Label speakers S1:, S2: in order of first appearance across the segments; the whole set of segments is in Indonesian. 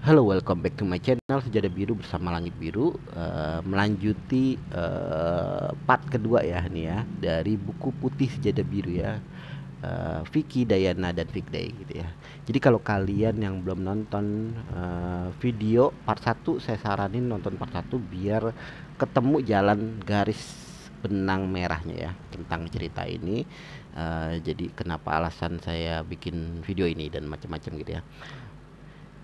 S1: Halo, welcome back to my channel Sejadah Biru bersama Langit Biru uh, Melanjuti uh, part kedua ya nih ya Dari buku putih Sejadah Biru ya uh, Vicky, Dayana, dan Day gitu ya Jadi kalau kalian yang belum nonton uh, video part 1 Saya saranin nonton part 1 biar ketemu jalan garis benang merahnya ya Tentang cerita ini uh, Jadi kenapa alasan saya bikin video ini dan macam-macam gitu ya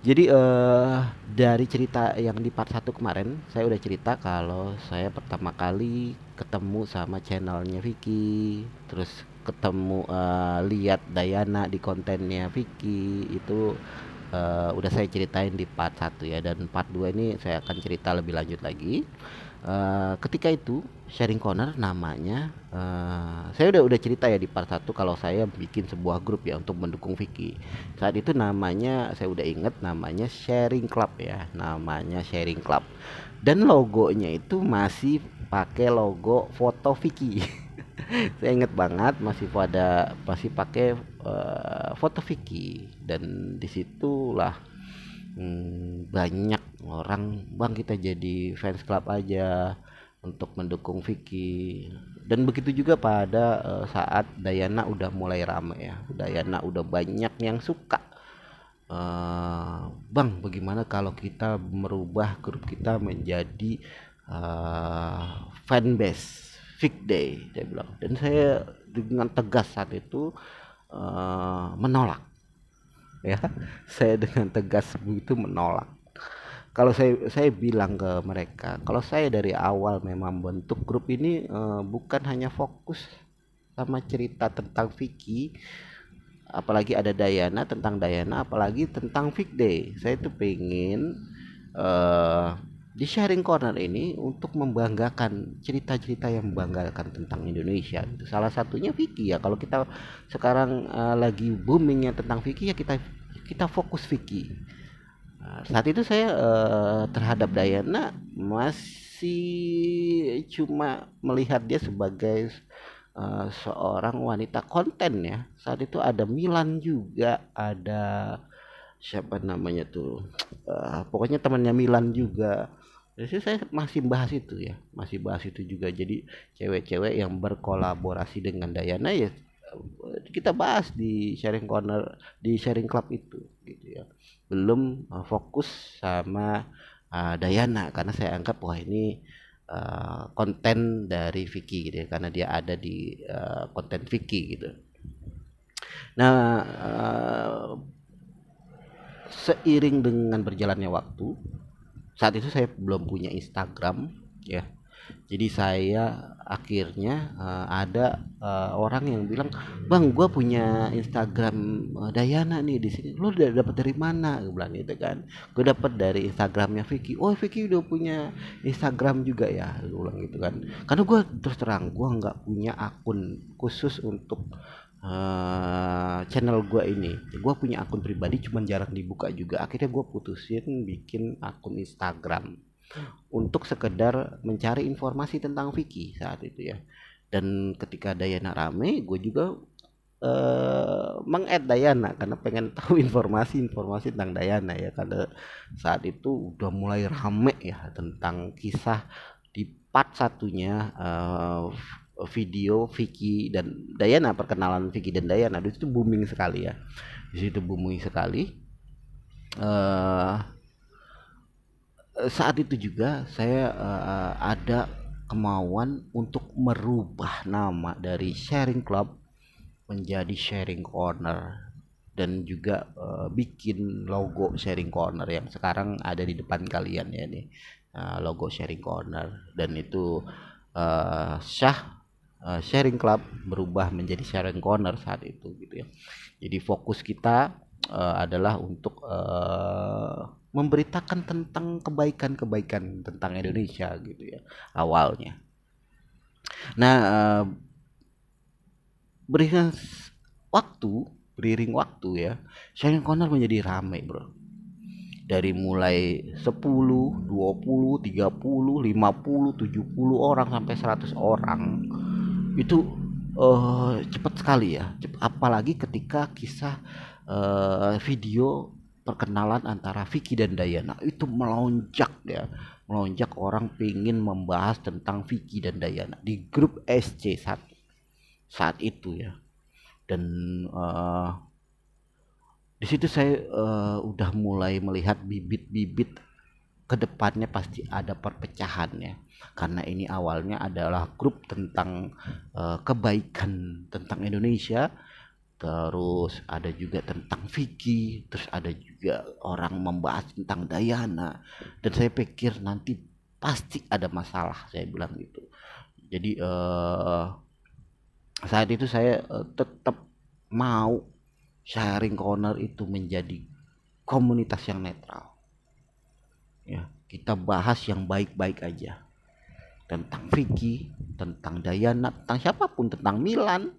S1: jadi uh, dari cerita yang di part 1 kemarin saya udah cerita kalau saya pertama kali ketemu sama channelnya Vicky, terus ketemu uh, lihat Dayana di kontennya Vicky itu uh, udah saya ceritain di part 1 ya dan part 2 ini saya akan cerita lebih lanjut lagi. Uh, ketika itu sharing corner namanya uh, saya udah udah cerita ya di part satu kalau saya bikin sebuah grup ya untuk mendukung Vicky saat itu namanya saya udah inget namanya sharing club ya namanya sharing club dan logonya itu masih pakai logo foto Vicky saya inget banget masih pada masih pakai uh, foto Vicky dan disitulah hmm, banyak orang bang kita jadi fans club aja untuk mendukung Vicky dan begitu juga pada uh, saat Dayana udah mulai rame ya Dayana udah banyak yang suka uh, bang bagaimana kalau kita merubah grup kita menjadi uh, fanbase Vic Day dia bilang dan saya dengan tegas saat itu uh, menolak ya saya dengan tegas begitu menolak kalau saya saya bilang ke mereka kalau saya dari awal memang bentuk grup ini uh, bukan hanya fokus sama cerita tentang Vicky apalagi ada Dayana tentang Dayana apalagi tentang Vicky saya itu pengen uh, di sharing corner ini untuk membanggakan cerita-cerita yang membanggakan tentang Indonesia gitu. salah satunya Vicky ya kalau kita sekarang uh, lagi boomingnya tentang Vicky ya kita kita fokus Vicky nah, saat itu saya uh, terhadap Dayana masih cuma melihat dia sebagai uh, seorang wanita konten ya saat itu ada Milan juga ada siapa namanya tuh uh, pokoknya temannya Milan juga jadi saya masih bahas itu ya masih bahas itu juga jadi cewek-cewek yang berkolaborasi dengan Dayana ya eh, kita bahas di sharing corner di sharing club itu gitu ya belum eh, fokus sama uh, Dayana karena saya anggap wah ini uh, konten dari Vicky gitu ya karena dia ada di uh, konten Vicky gitu nah uh, seiring dengan berjalannya waktu saat itu saya belum punya Instagram ya jadi saya akhirnya uh, ada uh, orang yang bilang bang gue punya Instagram uh, Dayana nih di sini lo udah dapet dari mana gue bilang gitu kan gue dapet dari Instagramnya Vicky oh Vicky udah punya Instagram juga ya gue bilang gitu kan karena gue terus terang gue nggak punya akun khusus untuk Eh, channel gue ini gue punya akun pribadi cuman jarang dibuka juga akhirnya gue putusin bikin akun Instagram untuk sekedar mencari informasi tentang Vicky saat itu ya dan ketika Dayana rame gue juga uh, eh, meng Dayana karena pengen tahu informasi-informasi tentang Dayana ya karena saat itu udah mulai rame ya tentang kisah di part satunya uh, Eh, video Vicky dan Dayana perkenalan Vicky dan Dayana itu booming sekali ya di situ booming sekali uh, saat itu juga saya uh, ada kemauan untuk merubah nama dari sharing club menjadi sharing corner dan juga uh, bikin logo sharing corner yang sekarang ada di depan kalian ya nih uh, logo sharing corner dan itu uh, syah Eh, sharing club berubah menjadi sharing corner saat itu gitu ya jadi fokus kita uh, adalah untuk uh, memberitakan tentang kebaikan-kebaikan tentang Indonesia gitu ya awalnya nah uh, berikan waktu beriring waktu ya sharing corner menjadi ramai bro dari mulai 10, 20, 30, 50, 70 orang sampai 100 orang itu uh, cepat sekali ya apalagi ketika kisah uh, video perkenalan antara Vicky dan Dayana itu melonjak ya melonjak orang pengen membahas tentang Vicky dan Dayana di grup SC saat saat itu ya dan uh, di situ saya uh, udah mulai melihat bibit-bibit kedepannya pasti ada perpecahan ya karena ini awalnya adalah grup tentang uh, kebaikan tentang Indonesia terus ada juga tentang Vicky terus ada juga orang membahas tentang Dayana dan saya pikir nanti pasti ada masalah saya bilang gitu jadi uh, saat itu saya uh, tetap mau sharing corner itu menjadi komunitas yang netral ya kita bahas yang baik-baik aja tentang Vicky tentang Dayana tentang siapapun tentang Milan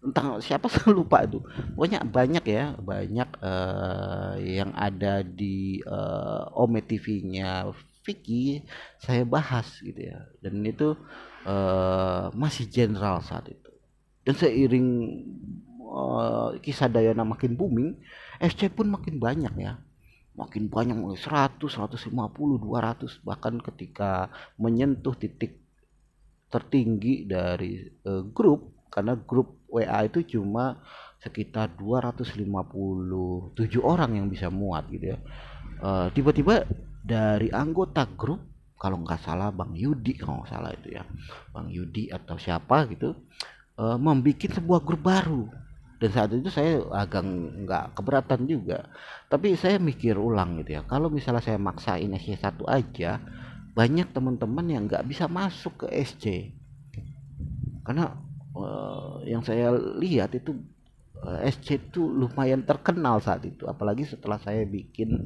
S1: tentang siapa saya lupa itu pokoknya banyak ya banyak uh, yang ada di uh, Ome TV-nya Vicky saya bahas gitu ya dan itu uh, masih general saat itu dan seiring uh, kisah Dayana makin booming SC pun makin banyak ya makin banyak mulai 100, 150, 200 bahkan ketika menyentuh titik tertinggi dari uh, grup karena grup WA itu cuma sekitar 257 orang yang bisa muat gitu ya. tiba eh, tiba-tiba dari anggota grup kalau nggak salah Bang Yudi kalau nggak salah itu ya Bang Yudi atau siapa gitu uh, membuat sebuah grup baru dan saat itu saya agak nggak keberatan juga tapi saya mikir ulang gitu ya kalau misalnya saya maksain sc satu aja banyak teman-teman yang nggak bisa masuk ke SC karena uh, yang saya lihat itu uh, eh, SC itu lumayan terkenal saat itu apalagi setelah saya bikin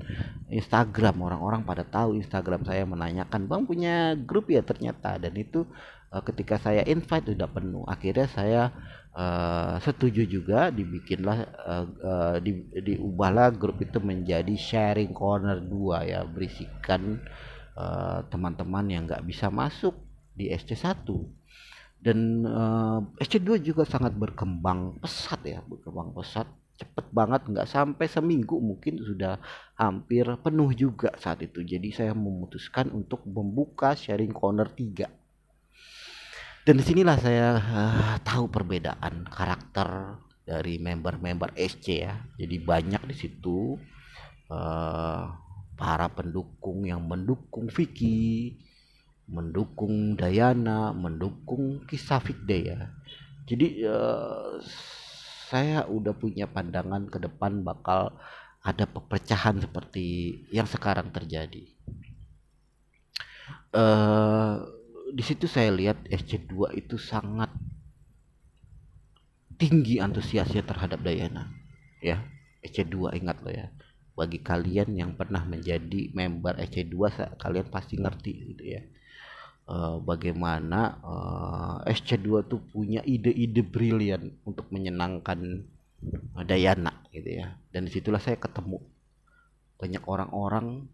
S1: Instagram orang-orang pada tahu Instagram saya menanyakan bang punya grup ya ternyata dan itu uh, ketika saya invite sudah penuh akhirnya saya uh, setuju juga dibikinlah uh, uh, di, diubahlah grup itu menjadi sharing corner 2 ya berisikan teman-teman uh, yang nggak bisa masuk di SC1 dan uh, SC2 juga sangat berkembang pesat ya berkembang pesat cepet banget nggak sampai seminggu mungkin sudah hampir penuh juga saat itu jadi saya memutuskan untuk membuka sharing corner 3 dan disinilah saya uh, tahu perbedaan karakter dari member-member SC ya. Jadi banyak di situ uh, para pendukung yang mendukung Vicky, mendukung Dayana, mendukung kisah Fikde ya. Jadi uh, saya udah punya pandangan ke depan bakal ada pepercahan seperti yang sekarang terjadi. Uh, di situ saya lihat SC2 itu sangat tinggi antusiasnya terhadap Dayana ya sc 2 ingat lo ya bagi kalian yang pernah menjadi member sc 2 kalian pasti ngerti gitu ya eh, bagaimana eh, SC2 tuh punya ide-ide brilian untuk menyenangkan eh, Dayana gitu ya dan disitulah saya ketemu banyak orang-orang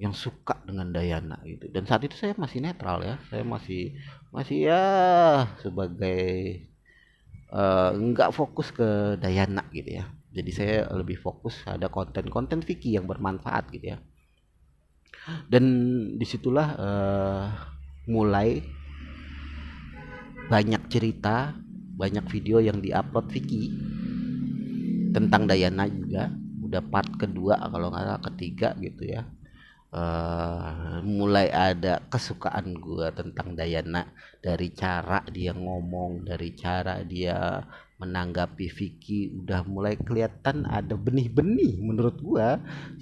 S1: yang suka dengan Dayana gitu dan saat itu saya masih netral ya saya masih masih ya sebagai uh, fokus ke Dayana gitu ya jadi saya lebih fokus ada konten-konten Vicky yang bermanfaat gitu ya dan disitulah uh, mulai banyak cerita banyak video yang diupload Vicky tentang Dayana juga udah part kedua kalau nggak salah ketiga gitu ya Eh, mulai ada kesukaan gue tentang Dayana dari cara dia ngomong dari cara dia menanggapi Vicky udah mulai kelihatan ada benih-benih menurut gue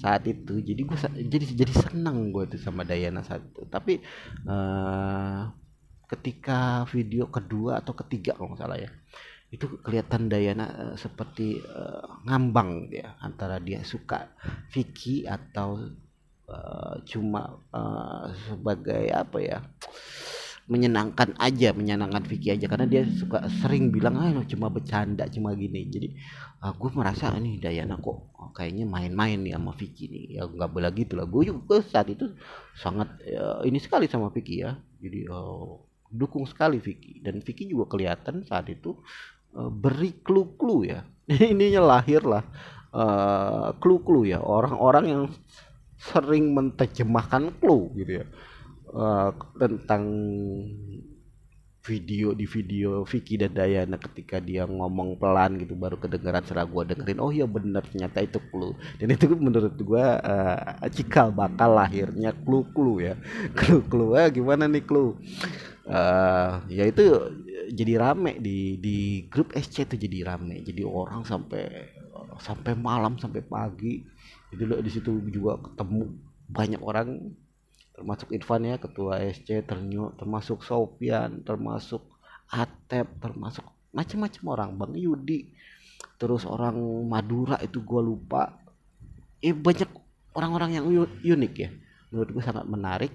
S1: saat itu jadi gue jadi jadi senang gue tuh sama Dayana saat itu tapi uh, ketika video kedua atau ketiga kalau nggak salah ya itu kelihatan Dayana uh, seperti uh, ngambang ya antara dia suka Vicky atau Eh, cuma uh, sebagai apa ya menyenangkan aja menyenangkan Vicky aja karena dia suka sering bilang ah cuma bercanda cuma gini jadi uh, ah, gue merasa ah, nih Dayana kok kayaknya main-main nih sama Vicky nih ya nggak boleh gitu lah gue juga saat itu sangat uh, ini sekali sama Vicky ya jadi uh, dukung sekali Vicky dan Vicky juga kelihatan saat itu uh, beri clue-clue ya ininya lahirlah uh, clue-clue ya orang-orang yang sering menterjemahkan clue gitu ya uh, tentang video di video Vicky dan Dayana ketika dia ngomong pelan gitu baru kedengeran setelah gue dengerin oh iya bener ternyata itu clue dan itu menurut gue uh, cikal bakal lahirnya clue clue ya clue clue ah, gimana nih clue uh, ya itu jadi rame di di grup SC itu jadi rame jadi orang sampai sampai malam sampai pagi jadi lo di situ juga ketemu banyak orang termasuk Irfan ya ketua SC ternyo termasuk Sofian termasuk Atep termasuk macam-macam orang Bang Yudi terus orang Madura itu gue lupa eh banyak orang-orang yang unik ya menurut gue sangat menarik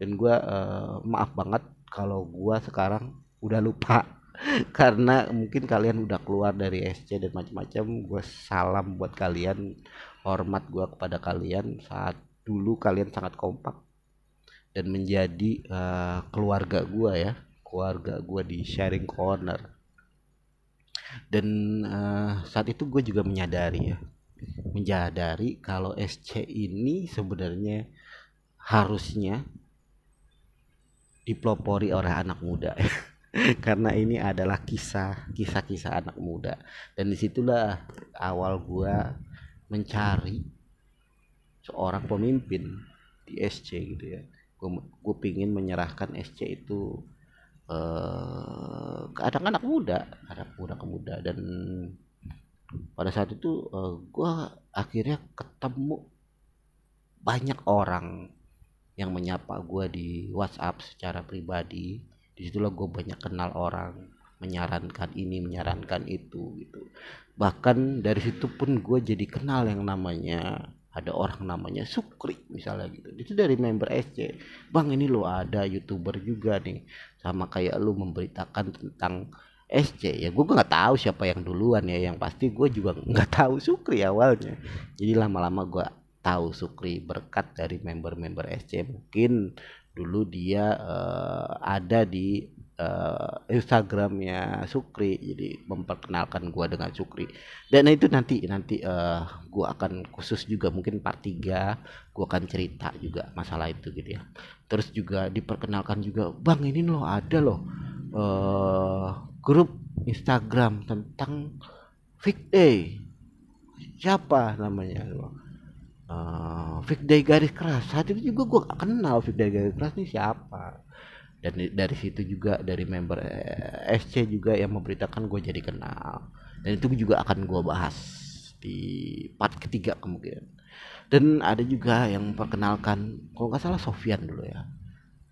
S1: dan gue eh, maaf banget kalau gue sekarang udah lupa karena mungkin kalian udah keluar dari SC dan macam-macam gue salam buat kalian hormat gue kepada kalian saat dulu kalian sangat kompak dan menjadi uh, keluarga gue ya keluarga gue di sharing corner dan uh, saat itu gue juga menyadari ya menyadari kalau SC ini sebenarnya harusnya dipelopori oleh anak muda ya karena ini adalah kisah kisah anak muda dan disitulah awal gua mencari seorang pemimpin di SC gitu ya gue pingin menyerahkan SC itu uh, ke anak-anak muda anak muda ke muda dan pada saat itu uh, eh, gue akhirnya ketemu banyak orang yang menyapa gue di WhatsApp secara pribadi disitulah gue banyak kenal orang menyarankan ini menyarankan itu gitu bahkan dari situ pun gue jadi kenal yang namanya ada orang namanya Sukri misalnya gitu itu dari member SC bang ini lo ada youtuber juga nih sama kayak lo memberitakan tentang SC ya gue nggak tahu siapa yang duluan ya yang pasti gue juga nggak tahu Sukri awalnya jadi lama-lama gue tahu Sukri berkat dari member-member SC mungkin dulu dia uh, ada di uh, Instagramnya Sukri jadi memperkenalkan gua dengan Sukri dan itu nanti nanti uh, gua akan khusus juga mungkin part 3 gua akan cerita juga masalah itu gitu ya terus juga diperkenalkan juga Bang ini loh ada loh uh, grup Instagram tentang fake day siapa namanya uh, Vic dari garis keras saat itu juga gue gak kenal Vic dari garis keras ini siapa dan dari situ juga dari member eh, SC juga yang memberitakan gue jadi kenal dan itu juga akan gue bahas di part ketiga kemungkinan dan ada juga yang perkenalkan kalau nggak salah Sofian dulu ya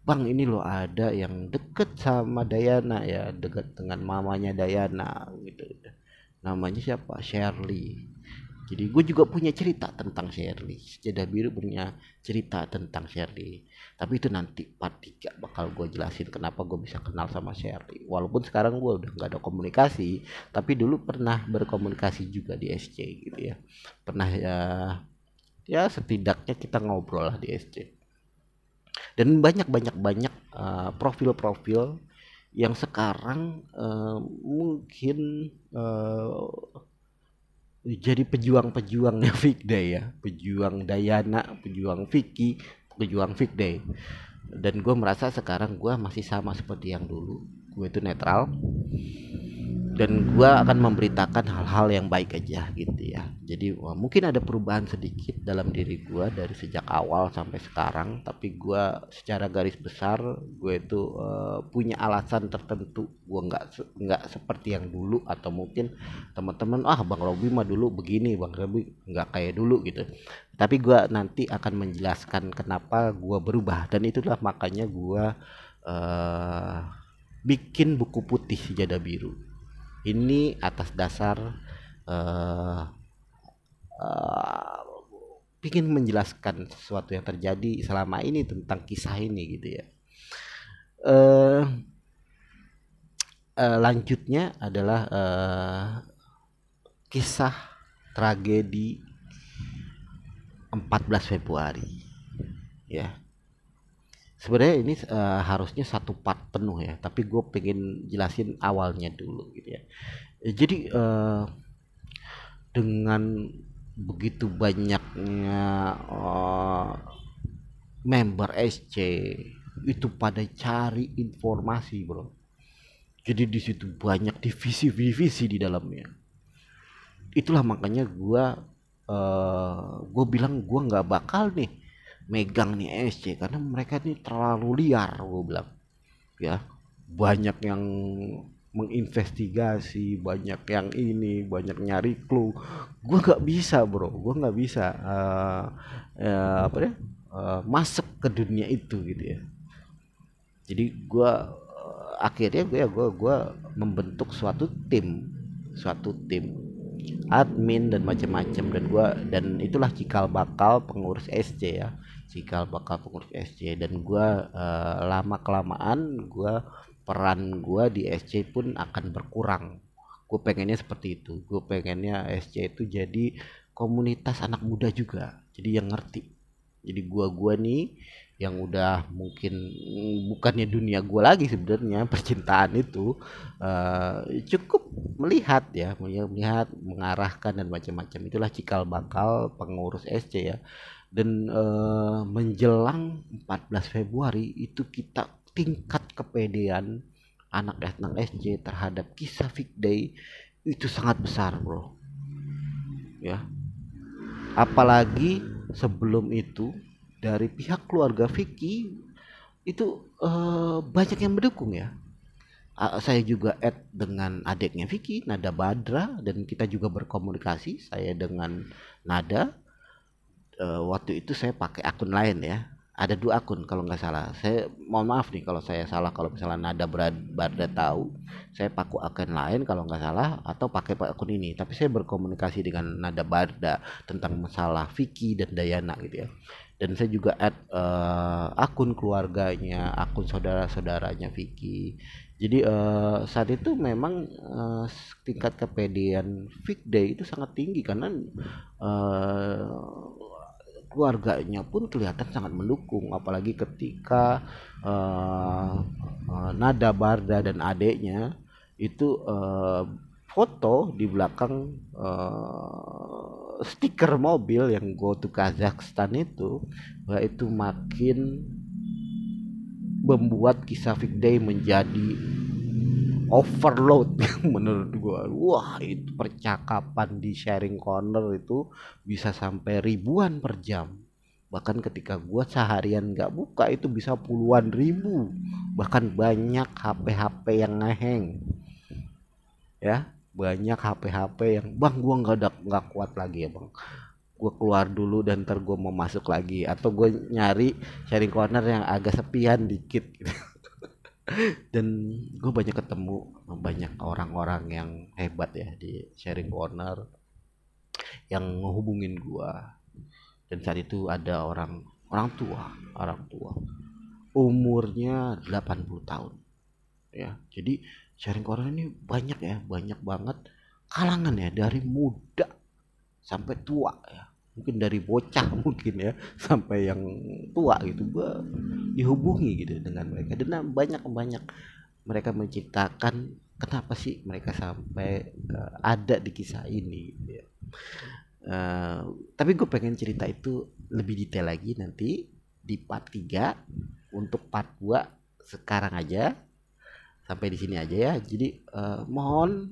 S1: Bang ini loh ada yang deket sama Dayana ya deket dengan mamanya Dayana gitu namanya siapa Shirley jadi gue juga punya cerita tentang Shirley. Sejadah biru punya cerita tentang Shirley. Tapi itu nanti part 3 bakal gue jelasin kenapa gue bisa kenal sama Shirley. Walaupun sekarang gue udah gak ada komunikasi, tapi dulu pernah berkomunikasi juga di SC gitu ya. Pernah ya ya setidaknya kita ngobrol lah di SC. Dan banyak banyak banyak profil-profil uh, yang sekarang uh, mungkin uh, jadi pejuang-pejuangnya Fikday ya pejuang Dayana pejuang Vicky pejuang Fikday dan gue merasa sekarang gue masih sama seperti yang dulu gue itu netral dan gue akan memberitakan hal-hal yang baik aja gitu ya jadi wah, mungkin ada perubahan sedikit dalam diri gue dari sejak awal sampai sekarang tapi gue secara garis besar gue itu uh, punya alasan tertentu gue nggak nggak seperti yang dulu atau mungkin teman-teman ah bang Robi mah dulu begini bang Robi nggak kayak dulu gitu tapi gue nanti akan menjelaskan kenapa gue berubah dan itulah makanya gue uh, bikin buku putih sejadah biru ini atas dasar uh, uh, ingin menjelaskan sesuatu yang terjadi selama ini tentang kisah ini gitu ya uh, uh, lanjutnya adalah uh, kisah tragedi 14 Februari ya sebenarnya ini uh, harusnya satu part penuh ya tapi gue pengen jelasin awalnya dulu gitu ya jadi uh, dengan begitu banyaknya uh, member SC itu pada cari informasi bro jadi di situ banyak divisi-divisi di dalamnya itulah makanya gue uh, gue bilang gue nggak bakal nih megang nih SC karena mereka ini terlalu liar gue bilang ya banyak yang menginvestigasi banyak yang ini banyak nyari clue gue nggak bisa bro gue nggak bisa uh, uh, apa ya uh, masuk ke dunia itu gitu ya jadi gue uh, akhirnya gue ya gue gue membentuk suatu tim suatu tim admin dan macam-macam dan gue dan itulah cikal bakal pengurus SC ya cikal bakal pengurus SC dan gue eh, lama kelamaan gue peran gue di SC pun akan berkurang gue pengennya seperti itu gue pengennya SC itu jadi komunitas anak muda juga jadi yang ngerti jadi gue gue nih yang udah mungkin mm, bukannya dunia gue lagi sebenarnya percintaan itu uh, cukup melihat ya melihat mengarahkan dan macam-macam itulah cikal bakal pengurus SC ya dan uh, menjelang 14 Februari itu kita tingkat kepedean anak etnang SJ terhadap kisah Fig Day itu sangat besar bro ya apalagi sebelum itu dari pihak keluarga Vicky itu uh, banyak yang mendukung ya saya juga add dengan adiknya Vicky Nada Badra dan kita juga berkomunikasi saya dengan Nada uh, waktu itu saya pakai akun lain ya ada dua akun kalau nggak salah saya mohon maaf nih kalau saya salah kalau misalnya nada berada, berada tahu saya pakai akun lain kalau nggak salah atau pakai pak akun ini tapi saya berkomunikasi dengan nada barda tentang masalah Vicky dan Dayana gitu ya dan saya juga add uh, akun keluarganya akun saudara saudaranya Vicky jadi uh, saat itu memang uh, tingkat kepedean Vicky itu sangat tinggi karena uh, keluarganya pun kelihatan sangat mendukung apalagi ketika uh, uh, Nada Barda dan adiknya itu uh, foto di belakang uh, stiker mobil yang go to Kazakhstan itu bah, itu makin membuat kisah Fikday Day menjadi overload menurut gua wah itu percakapan di sharing corner itu bisa sampai ribuan per jam bahkan ketika gua seharian nggak buka itu bisa puluhan ribu bahkan banyak HP-HP yang ngeheng ya banyak HP-HP yang bang gua nggak ada nggak kuat lagi ya bang gue keluar dulu dan ntar gue mau masuk lagi atau gue nyari sharing corner yang agak sepian dikit gitu. dan gue banyak ketemu banyak orang-orang yang hebat ya di sharing corner yang ngehubungin gue dan saat itu ada orang orang tua orang tua umurnya 80 tahun ya jadi sharing corner ini banyak ya banyak banget kalangan ya dari muda sampai tua ya mungkin dari bocah mungkin ya sampai yang tua gitu gue dihubungi gitu dengan mereka dan nah, banyak banyak mereka menciptakan kenapa sih mereka sampai uh, ada di kisah ini gitu ya. uh, tapi gue pengen cerita itu lebih detail lagi nanti di part 3 untuk part 2 sekarang aja sampai di sini aja ya jadi uh, mohon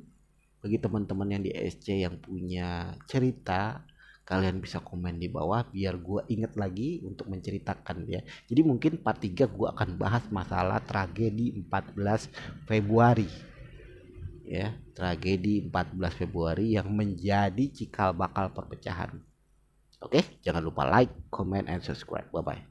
S1: bagi teman-teman yang di SC yang punya cerita kalian bisa komen di bawah biar gue inget lagi untuk menceritakan ya jadi mungkin part 3 gue akan bahas masalah tragedi 14 Februari ya tragedi 14 Februari yang menjadi cikal bakal perpecahan oke jangan lupa like comment and subscribe bye bye